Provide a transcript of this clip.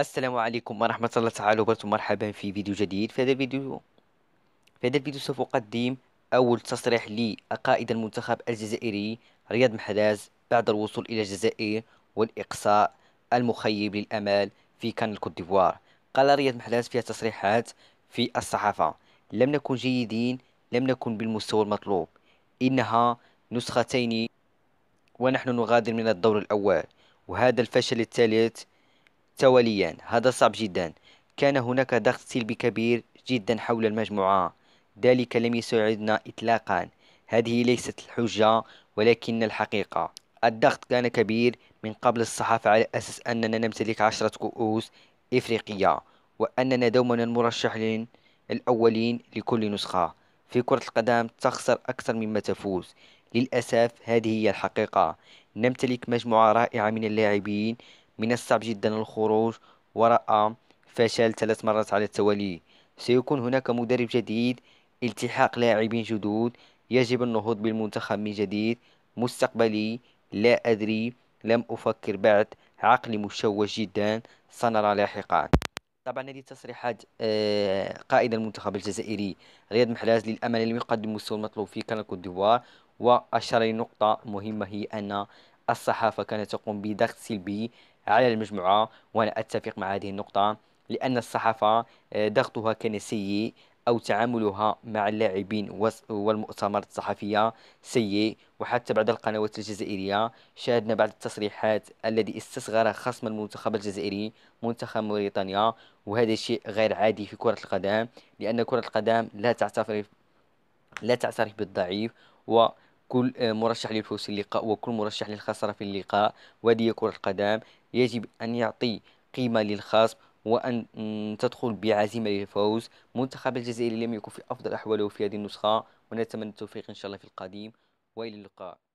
السلام عليكم ورحمة الله تعالى وبركاته مرحبا في فيديو جديد في هذا الفيديو في هذا الفيديو سوف أقدم أول تصريح لقائد المنتخب الجزائري رياض محراز بعد الوصول إلى الجزائر والإقصاء المخيب للأمال في كان الكوت ديفوار قال رياض محراز في تصريحات في الصحافة لم نكن جيدين لم نكن بالمستوى المطلوب إنها نسختين ونحن نغادر من الدور الأول وهذا الفشل الثالث تواليا هذا صعب جدا كان هناك ضغط سلبي كبير جدا حول المجموعة ذلك لم يساعدنا إطلاقا هذه ليست الحجة ولكن الحقيقة الضغط كان كبير من قبل الصحافة على أساس أننا نمتلك عشرة كؤوس إفريقية وأننا دوما المرشحين الأولين لكل نسخة في كرة القدم تخسر أكثر مما تفوز للأسف هذه هي الحقيقة نمتلك مجموعة رائعة من اللاعبين من الصعب جدا الخروج وراء فشل ثلاث مرات على التوالي سيكون هناك مدرب جديد التحاق لاعبين جدد يجب النهوض بالمنتخب من جديد مستقبلي لا أدري لم أفكر بعد عقلي مشوش جدا سنرى لاحقا طبعا هذه تصريحات آه، قائد المنتخب الجزائري رياض محراز للامل لم يقدم المستوى المطلوب في كان كوت ديفوار واشار لنقطه مهمه هي ان الصحافه كانت تقوم بضغط سلبي على المجموعة وأنا أتفق مع هذه النقطة لأن الصحافة آه، ضغطها كان سيء أو تعاملها مع اللاعبين والمؤتمرات الصحفية سيء وحتى بعد القنوات الجزائرية شاهدنا بعض التصريحات الذي استصغر خصم المنتخب الجزائري منتخب موريتانيا وهذا شيء غير عادي في كرة القدم لأن كرة القدم لا تعترف لا تعترف بالضعيف و كل آه، مرشح للفوز في اللقاء وكل مرشح للخسارة في اللقاء وهذه كرة القدم يجب أن يعطي قيمة للخصم وأن تدخل بعزيمة للفوز منتخب الجزائري لم يكن في أفضل أحواله في هذه النسخة ونتمنى التوفيق إن شاء الله في القادم وإلى اللقاء